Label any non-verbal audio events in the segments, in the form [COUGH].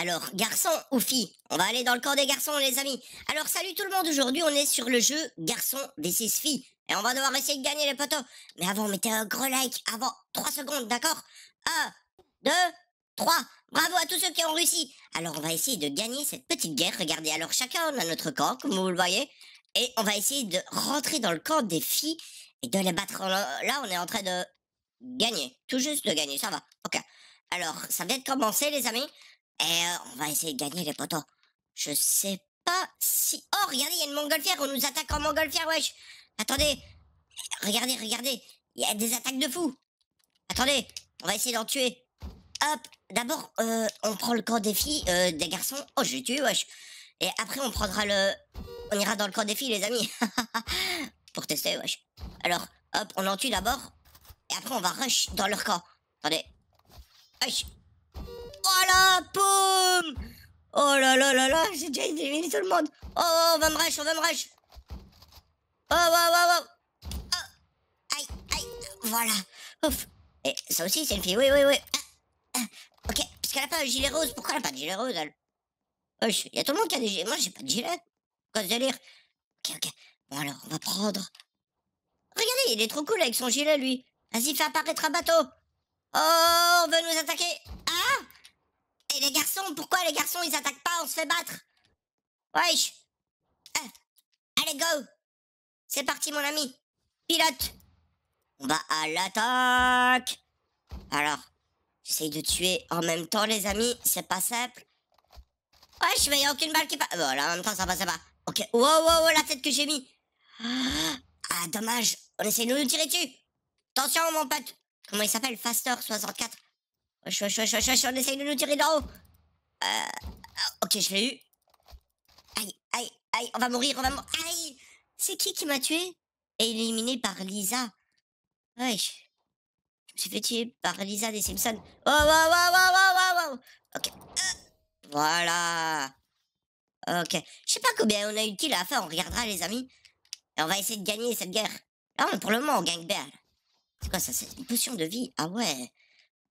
Alors, garçons ou filles On va aller dans le camp des garçons, les amis. Alors, salut tout le monde. Aujourd'hui, on est sur le jeu garçon Six filles. Et on va devoir essayer de gagner les potos Mais avant, mettez un gros like avant 3 secondes, d'accord 1, 2, 3. Bravo à tous ceux qui ont réussi. Alors, on va essayer de gagner cette petite guerre. Regardez, alors chacun a notre camp, comme vous le voyez. Et on va essayer de rentrer dans le camp des filles et de les battre. Là, on est en train de gagner. Tout juste de gagner, ça va. Ok. Alors, ça vient de commencer, les amis. Et eh, on va essayer de gagner les potos. Je sais pas si... Oh, regardez, il y a une montgolfière. On nous attaque en mongolfière, wesh. Attendez. Regardez, regardez. Il y a des attaques de fous. Attendez, on va essayer d'en tuer. Hop, d'abord, euh, on prend le camp des filles, euh, des garçons. Oh, je l'ai tue, wesh. Et après, on prendra le... On ira dans le camp des filles, les amis. [LAUGHS] Pour tester, wesh. Alors, hop, on en tue d'abord. Et après, on va rush dans leur camp. Attendez. Wesh, Oh Poum Oh là là là là, j'ai déjà éliminé tout le monde. Oh, on oh, va me rush, on va me rush. Oh, wow, wow, wow. Oh. oh, oh ah, aïe, aïe, voilà. Ouf. Et ça aussi, c'est une fille, oui, oui, oui. Ah, ah. Ok, parce qu'elle a pas un gilet rose. Pourquoi elle a pas de gilet rose, elle y a tout le monde qui a des gilets. Moi, j'ai pas de gilet. Quoi de lire? Ok, ok. Bon, alors, on va prendre. Regardez, il est trop cool avec son gilet, lui. Vas-y, fais apparaître un bateau. Oh, on veut nous attaquer. Ah et les garçons, pourquoi les garçons ils attaquent pas On se fait battre Wesh ah. Allez go C'est parti mon ami Pilote On va à l'attaque Alors, j'essaye de tuer en même temps les amis, c'est pas simple. Wesh, mais y a aucune balle qui passe. Voilà, en même temps ça va, ça va. Ok, wow, wow, wow, la tête que j'ai mis Ah, ah dommage On essaye de nous tirer dessus Attention mon pote Comment il s'appelle Faster64 on essaye de nous tirer d'en haut. Euh, ok, je l'ai eu. Aïe, aïe, aïe, on va mourir, on va mourir. Aïe C'est qui qui m'a tué Et éliminé par Lisa. Ouais. Je me suis fait tuer par Lisa des Simpsons. Oh, waouh, waouh, waouh, waouh, waouh. Ok. voilà. Ok. Je sais pas combien on a eu de kills à la fin, on regardera, les amis. Et on va essayer de gagner cette guerre. mais pour le moment, on gagne bien. C'est quoi ça C'est une potion de vie Ah ouais.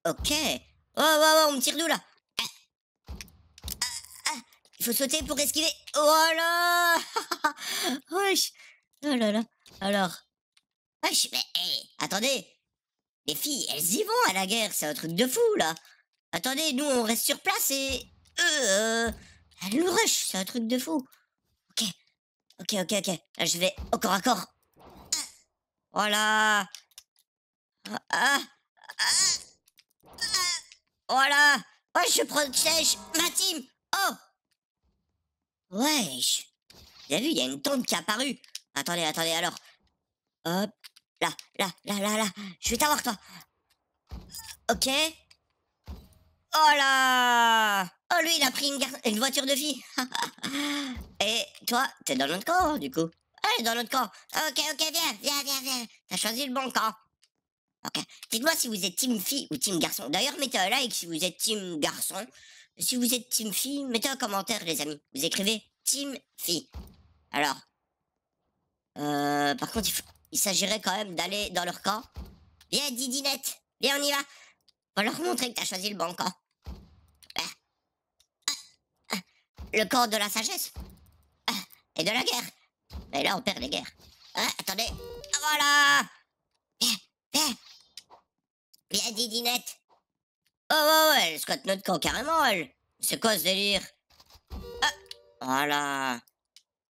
Ok. Oh, oh, oh, on me tire d'où là ah. Ah, ah, Il faut sauter pour esquiver. Oh là [LAUGHS] Wesh Oh là là. Alors. Wesh, mais eh, attendez Les filles, elles y vont à la guerre, c'est un truc de fou là Attendez, nous on reste sur place et. Euh. Elles rush, c'est un truc de fou Ok. Ok, ok, ok. Là, je vais Encore, encore à corps. Voilà. ah. Oh Voilà. Oh, je protège ma team. Oh. Wesh. Vous avez vu, il y a une tombe qui est apparue. Attendez, attendez, alors. Hop. Là, là, là, là, là. Je vais t'avoir, toi. Ok. Oh là Oh, lui, il a pris une, voiture de fille. [LAUGHS] Et toi, t'es dans notre camp, du coup. est dans notre camp. Ok, ok, viens, viens, viens, viens. T'as choisi le bon camp. Ok. Dites-moi si vous êtes team fille ou team garçon. D'ailleurs, mettez un like si vous êtes team garçon. Si vous êtes team fille, mettez un commentaire, les amis. Vous écrivez team fille. Alors. Euh, par contre, il, s'agirait quand même d'aller dans leur camp. Viens, Didinette. Viens, on y va. On va leur montrer que t'as choisi le bon camp. Ah. Ah. Ah. Le camp de la sagesse. Et de la guerre. Mais là, on perd les guerres. Ah, attendez. Voilà. Bien dit, Dinette Oh ouais, elle squatte notre camp carrément, elle C'est quoi ce délire Ah Voilà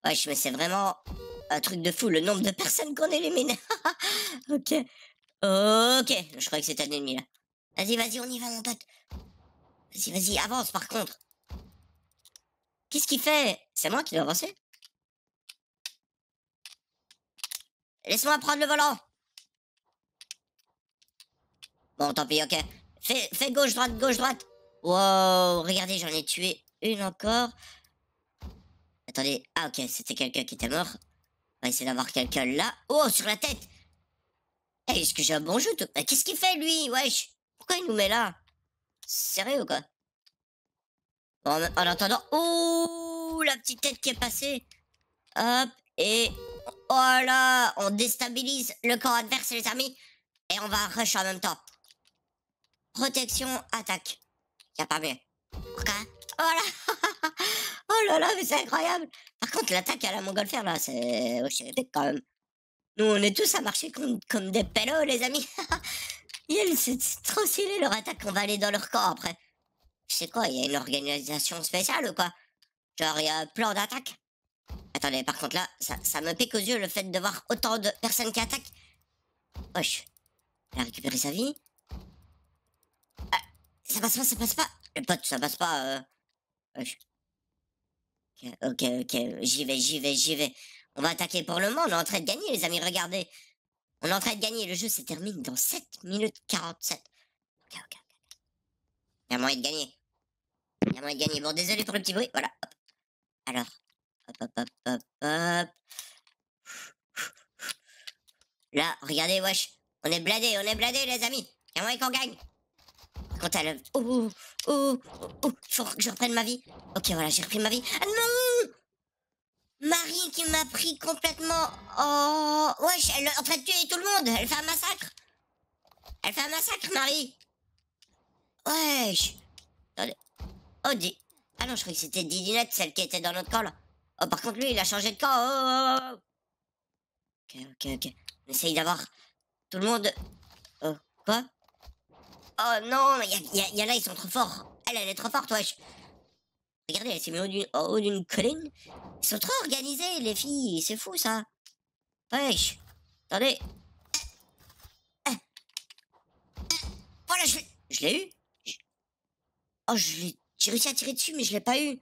Wesh, mais c'est vraiment un truc de fou, le nombre de personnes qu'on élimine [LAUGHS] Ok Ok Je croyais que c'était un ennemi, là. Vas-y, vas-y, on y va, mon pote Vas-y, vas-y, avance, par contre Qu'est-ce qu'il fait C'est moi qui dois avancer Laisse-moi prendre le volant Bon, tant pis, ok. Fais, gauche, droite, gauche, droite. Wow, regardez, j'en ai tué une encore. Attendez, ah ok, c'était quelqu'un qui était mort. On va essayer d'avoir quelqu'un là. Oh, sur la tête eh, est-ce que j'ai un bon jeu eh, Qu'est-ce qu'il fait, lui Wesh Pourquoi il nous met là Sérieux, quoi en, en attendant... Oh, la petite tête qui est passée Hop, et... Voilà On déstabilise le corps adverse, les amis Et on va rush en même temps protection, attaque. Y a pas mieux. Pourquoi Oh là [LAUGHS] Oh là là, mais c'est incroyable Par contre, l'attaque à la montgolfière, là, c'est... Oh, quand même. Nous, on est tous à marcher comme, comme des pélos, les amis [LAUGHS] Ils C'est trop transiler leur attaque, on va aller dans leur corps après. C'est quoi, il y a une organisation spéciale ou quoi Genre, il y a plan d'attaque Attendez, par contre, là, ça, ça, me pique aux yeux le fait de voir autant de personnes qui attaquent. Wesh. Elle a récupéré sa vie. Ça passe pas, ça passe pas. Le pote, ça passe pas. Euh, euh, ok, ok, J'y vais, j'y vais, j'y vais. On va attaquer pour le moment. On est en train de gagner, les amis. Regardez. On est en train de gagner. Le jeu se termine dans 7 minutes 47. Ok, ok, ok. Il moyen de gagner. Il y moyen de gagner. Bon, désolé pour le petit bruit. Voilà. Alors. Hop, hop, hop, hop, hop. Là, regardez, wesh. On est bladé, on est bladé, les amis. Il y moyen qu'on gagne. Quand elle Oh, Oh, oh, oh, oh, faut que je reprenne ma vie. Ok, voilà, j'ai repris ma vie. Ah non Marie qui m'a pris complètement. Oh, wesh, ouais, elle en train de tuer tout le monde. Elle fait un massacre. Elle fait un massacre, Marie. Wesh. Attendez. Oh, dis. Ah non, je croyais que c'était Didinette, celle qui était dans notre camp là. Oh, par contre, lui, il a changé de camp. Oh, oh, oh, ok, ok, ok. On essaye d'avoir tout le monde. Oh, quoi Oh non, il y, ils sont trop forts. Elle, elle est trop forte, wesh. Regardez, elle s'est mise au haut d'une colline. Ils sont trop organisés, les filles. C'est fou, ça. Wesh. Attendez. Oh je, l'ai eu. Je... Oh, j'ai réussi à tirer dessus, mais je l'ai pas eu.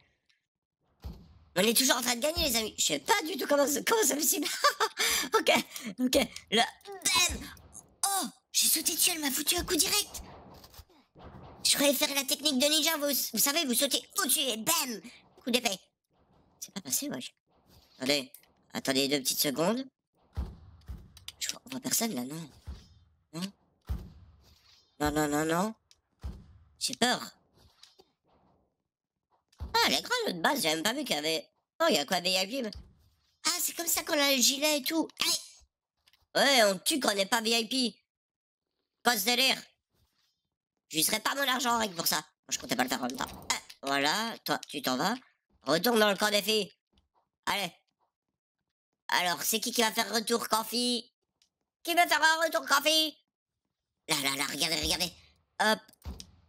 On est toujours en train de gagner, les amis. Je sais pas du tout comment, ça, comment c'est possible. [LAUGHS] ok, ok. Là, bam. Oh, j'ai sauté dessus, elle m'a foutu un coup direct. Je préfère faire la technique de ninja, vous, vous savez, vous sautez au-dessus et bam Coup d'épée. C'est pas passé, wesh. Attendez, attendez deux petites secondes. Je vois on voit personne là, non Non Non, non, non, non. J'ai peur. Ah, grosse de base, j'avais même pas vu qu'il y avait. Oh, il y a quoi, VIP Ah, c'est comme ça qu'on a le gilet et tout. Allez Ouais, on tue quand on n'est pas VIP. Pas ce délire. Je serais pas mon argent, en règle pour ça. Je comptais pas le faire en même temps. Ah, voilà, toi, tu t'en vas. Retourne dans le camp des filles. Allez. Alors, c'est qui qui va faire retour, fille Qui va faire un retour, fille Là, là, là, regardez, regardez. Hop,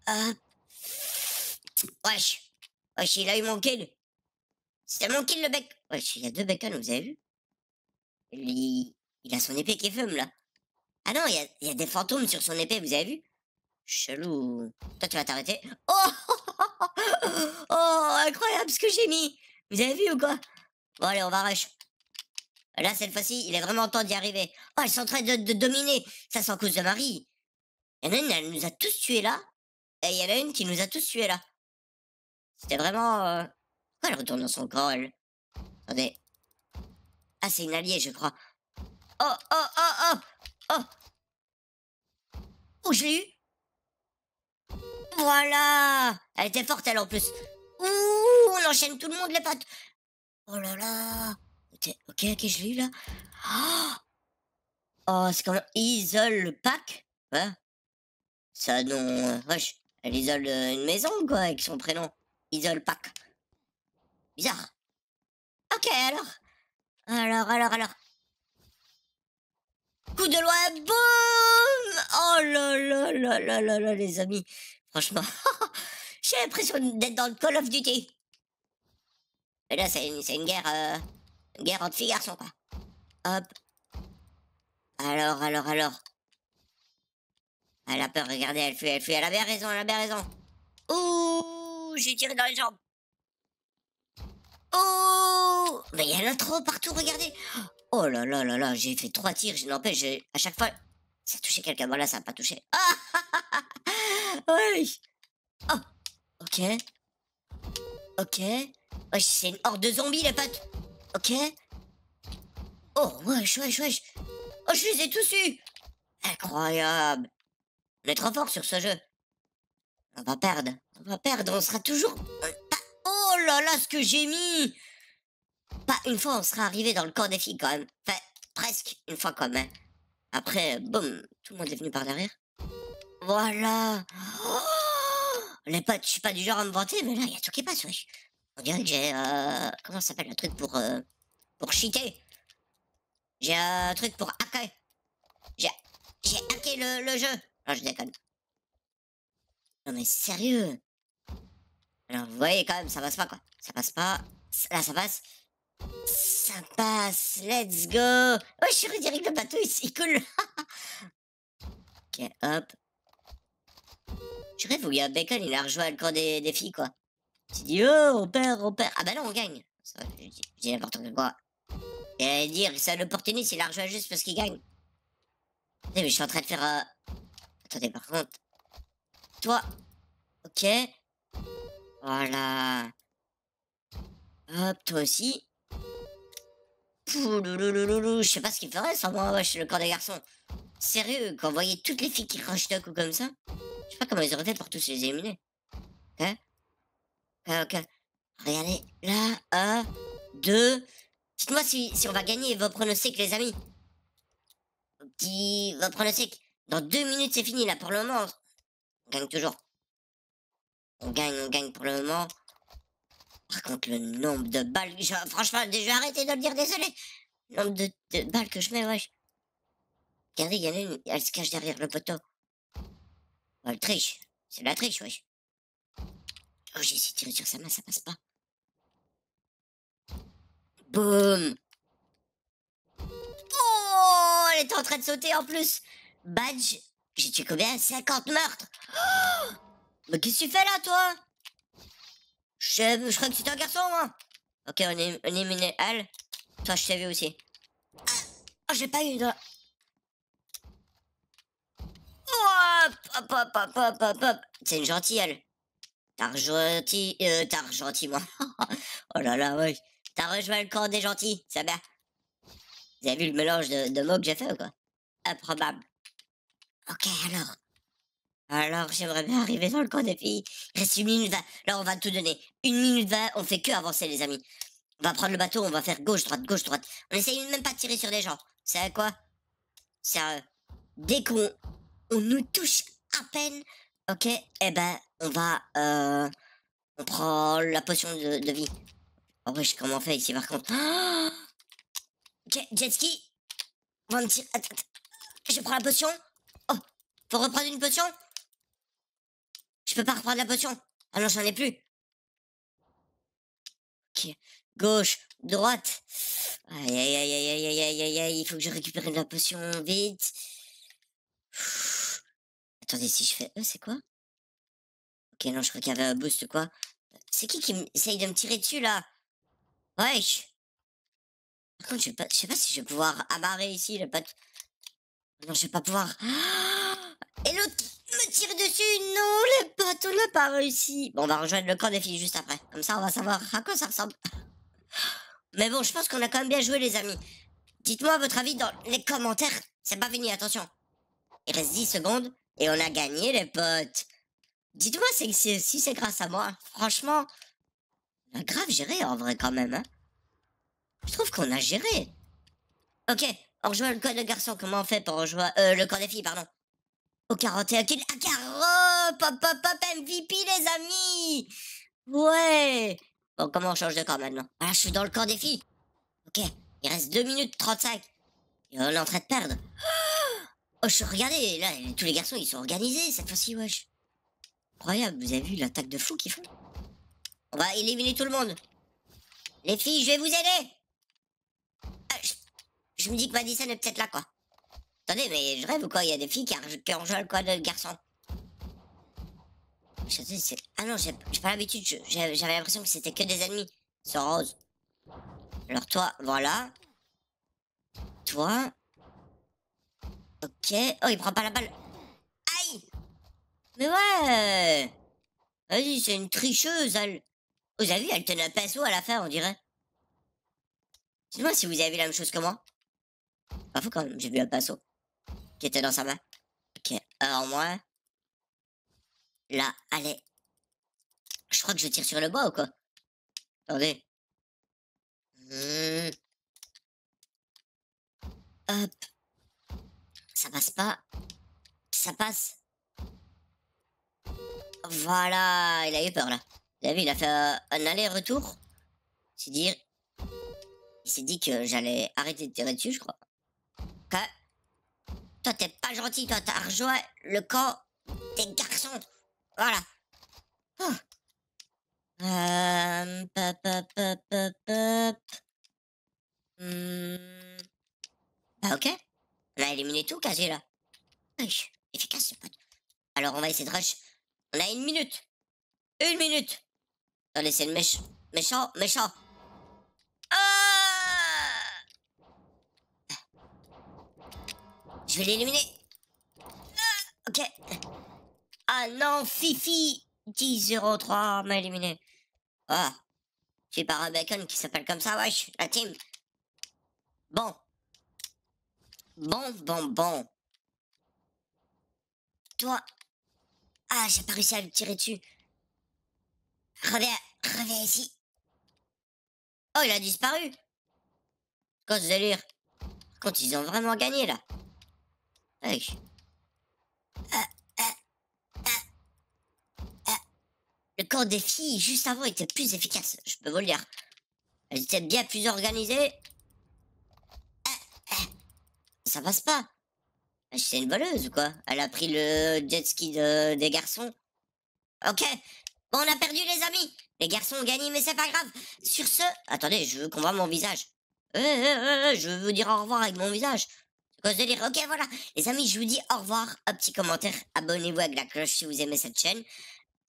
hop. Wesh. Wesh, il a eu mon kill. C'était mon kill, le bec. Wesh, il y a deux bacon, vous avez vu il, a son épée qui fume, là. Ah non, il y a des fantômes sur son épée, vous avez vu Chelou. Toi, tu vas t'arrêter. Oh, [LAUGHS] oh Oh, incroyable ce que j'ai mis Vous avez vu ou quoi Bon, allez, on va rush. Là, cette fois-ci, il est vraiment temps d'y arriver. Oh, elle sont en train de, dominer. Ça, c'est cause de Marie. Il y en a une, elle nous a tous tués là. Et il y en a une qui nous a tous tués là. C'était vraiment... Euh... elle retourne dans son crawl. elle Attendez. Ah, c'est une alliée, je crois. Oh, oh, oh, oh Oh Oh, je l'ai eu voilà Elle était forte, elle, en plus. Ouh, on enchaîne tout le monde, les potes Oh là là Ok, ok, je l'ai eu, là. Oh, oh c'est comme... Isole le pack Ouais. Ça, non... Wesh, elle isole euh, une maison, quoi, avec son prénom. Isole pack. Bizarre. Ok, alors. Alors, alors, alors. Coup de loi, boum là là là là là là, les amis. Franchement, [LAUGHS] j'ai l'impression d'être dans le Call of Duty. Et là, c'est une, guerre, euh, guerre entre filles garçons, quoi. Hop. Alors, alors, alors. Elle a peur, regardez, elle fuit, elle fuit. Elle avait raison, elle avait raison. Ouh, j'ai tiré dans les jambes. Oh, mais il y en a trop partout, regardez. Oh là là là là, j'ai fait trois tirs, je n'empêche, à chaque fois, ça a touché quelqu'un. Bon, là, ça n'a pas touché. Ah, ah, ah, ah Oui Oh Ok. Ok. Wesh, c'est une horde de zombies, les potes. Ok. Oh, wesh, wesh, wesh. Oh, je les ai tous eus. Incroyable. On est trop fort sur ce jeu. On va perdre. On va perdre. On sera toujours... Euh, oh là là, ce que j'ai mis Pas une fois, on sera arrivé dans le camp des filles, quand même. Enfin, presque une fois, quand même. Après, boum, tout le monde est venu par derrière. Voilà. les oh, potes, je suis pas du genre à me vanter, mais là, il y a tout qui passe, wesh. On dirait que j'ai... Euh, comment s'appelle le truc pour... Euh, pour cheater J'ai un truc pour hacker. J'ai... J'ai hacké le, le jeu. Non, je déconne. Non, mais sérieux. Alors, vous voyez, quand même, ça passe pas, quoi. Ça passe pas. Là, ça passe. Ça passe, let's go. Oh, je suis redirigé le bateau, ici, [LAUGHS] cool. ok, hop. Je rêve où il y a Bacon, il a rejoint le camp des, filles, quoi. Tu dis, oh, on perd, on perd. Ah bah non, on gagne. important n'importe quoi. Et dire, ça, l'opportuniste, il a rejoint juste parce qu'il gagne. Attendez, mais je suis en train de faire... Euh, attendez, par contre... Toi Ok. Voilà. Hop, toi aussi je sais pas ce qu'il ferait sans moi, suis le corps des garçons. Sérieux, quand vous voyez toutes les filles qui d'un coup comme ça, je sais pas comment ils auraient fait pour tous les éliminer. Hein euh, ok. Regardez, là, un, deux. Dites-moi si, on va gagner vos pronostics, les amis. Petit, vos pronostics. Dans deux minutes, c'est fini, là, pour le moment. On gagne toujours. On gagne, on gagne pour le moment. Par contre, le nombre de balles. Je... Franchement, déjà arrêté de le dire, désolé. Le nombre de, balles que je mets, wesh. Regardez, il y en a une, elle se cache derrière le poteau. elle triche. C'est de la triche, wesh. Oh, j'ai essayé de tirer sur sa main, ça passe pas. Boum Oh, elle était en train de sauter en plus. Badge, j'ai tué combien 50 meurtres. Oh, mais qu'est-ce que tu fais là, toi je, je crois que c'est un garçon, moi. Hein. Ok, on, est, on élimine Al. Toi, je t'ai vu aussi. Ah, oh, j'ai pas eu de... Oh, hop, hop, hop, hop, hop, hop. C'est une gentille, Al. T'as gentil... Euh, t'as moi. [LAUGHS] oh là là, oui. T'as rejoint le camp des gentils, ça va. Vous avez vu le mélange de, de mots que j'ai fait ou quoi Improbable. Ok, alors, alors, j'aimerais bien arriver dans le coin des pays. Reste une minute vingt. Là, on va tout donner. Une minute vingt, on fait que avancer, les amis. On va prendre le bateau, on va faire gauche, droite, gauche, droite. On essaye même pas de tirer sur des gens. C'est à quoi C'est un... Dès qu'on on nous touche à peine, ok, eh ben, on va... Euh, on prend la potion de, vie. Oh, je sais comment on fait ici, par contre. [GASPS] Ok jet ski. Je prends la potion. Oh, faut reprendre une potion peux pas reprendre la potion. Alors j'en ai plus. Ok. Gauche, droite. Aïe, aïe, aïe, aïe, aïe, aïe, aïe, aïe, il faut que je récupère de la potion vite. Attendez, si je fais E, c'est quoi Ok, non, je crois qu'il y avait un boost, quoi. C'est qui qui essaye de me tirer dessus, là Wesh Par contre, je, sais pas si je vais pouvoir amarrer ici le pote Non, je vais pas pouvoir. [GASPS] Et l'autre tire dessus Non, les potes, on n'a pas réussi. Bon, on va rejoindre le camp des filles juste après. Comme ça, on va savoir à quoi ça ressemble. Mais bon, je pense qu'on a quand même bien joué, les amis. Dites-moi votre avis dans les commentaires. C'est pas fini, attention. Il reste 10 secondes et on a gagné, les potes. Dites-moi si c'est grâce à moi. Franchement, on a grave géré, en vrai, quand même. Hein. Je trouve qu'on a géré. Ok, on rejoint le camp des garçons. Comment on fait pour rejoindre... Euh, le camp des filles, pardon. Au 41 kills. À Caro Pop, pop, pop, MVP, les amis Ouais Bon, comment on change de camp maintenant Ah, je suis dans le camp des filles. Ok, il reste 2 minutes 35. Et on euh, est en train de perdre. Oh, je suis regardez, Là, tous les garçons, ils sont organisés cette fois-ci, wesh. Incroyable, vous avez vu l'attaque de fou qu'ils font On va éliminer tout le monde. Les filles, je vais vous aider. Ah, je me dis que Madison est peut-être là, quoi. Attendez, mais je rêve ou quoi Il y a des filles qui, enjolent quoi de garçons Ah non, j'ai pas l'habitude, j'avais l'impression que c'était que des ennemis. C'est rose. Alors toi, voilà. Toi. Ok. Oh, il prend pas la balle. Aïe Mais ouais Vas-y, c'est une tricheuse, elle... Vous avez vu, elle tenait un pinceau à la fin, on dirait. Dites-moi si vous avez vu la même chose que moi. Pas fou quand même, j'ai vu un pinceau qui était dans sa main. Ok, alors moi. Là, allez. Je crois que je tire sur le bois ou quoi Attendez. Mmh. Hop. Ça passe pas. Ça passe. Voilà, il a eu peur là. Vous avez vu, il a fait un aller-retour. C'est dire. Il s'est dit que j'allais arrêter de tirer dessus, je crois. Quand toi t'es pas gentil, toi t'as rejoint le camp des garçons. Voilà. Euh, hmm. ok. On a éliminé tout quasi là. efficace ce pote. Alors on va essayer de rush. On a une minute. Une minute. Attendez, c'est le méchant, méchant, méchant. Je vais l'éliminer. Ah, ok. Ah non, Fifi 10-03 m'a éliminé. Ah. J'ai pas un bacon qui s'appelle comme ça, wesh, la team. Bon. Bon, bon, bon. Toi. Ah, j'ai pas réussi à le tirer dessus. Reviens, reviens ici. Oh, il a disparu. Quand ce Quand ils ont vraiment gagné, là. Le camp des filles juste avant était plus efficace, je peux vous le dire. Elles étaient bien plus organisées. Ça passe pas. C'est une voleuse ou quoi Elle a pris le jet ski des garçons. Ok, bon on a perdu les amis. Les garçons ont gagné mais c'est pas grave. Sur ce, attendez, je veux qu'on voit mon visage. Euh, euh, euh, je veux vous dire au revoir avec mon visage dire, ok, voilà. Les amis, je vous dis au revoir. Un petit commentaire, abonnez-vous avec la cloche si vous aimez cette chaîne.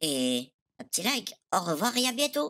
Et un petit like. Au revoir et à bientôt.